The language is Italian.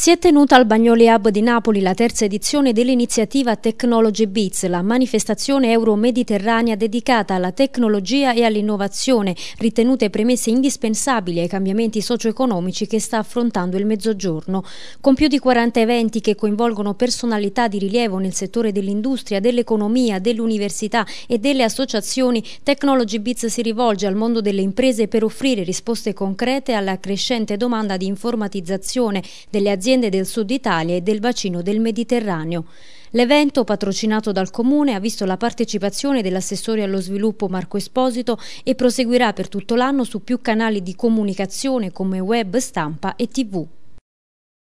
Si è tenuta al Bagnoli Hub di Napoli la terza edizione dell'iniziativa Technology Beats, la manifestazione euro-mediterranea dedicata alla tecnologia e all'innovazione, ritenute premesse indispensabili ai cambiamenti socio-economici che sta affrontando il Mezzogiorno. Con più di 40 eventi che coinvolgono personalità di rilievo nel settore dell'industria, dell'economia, dell'università e delle associazioni, Technology Beats si rivolge al mondo delle imprese per offrire risposte concrete alla crescente domanda di informatizzazione delle aziende aziende del sud Italia e del bacino del Mediterraneo. L'evento, patrocinato dal Comune, ha visto la partecipazione dell'assessore allo sviluppo Marco Esposito e proseguirà per tutto l'anno su più canali di comunicazione come web, stampa e tv.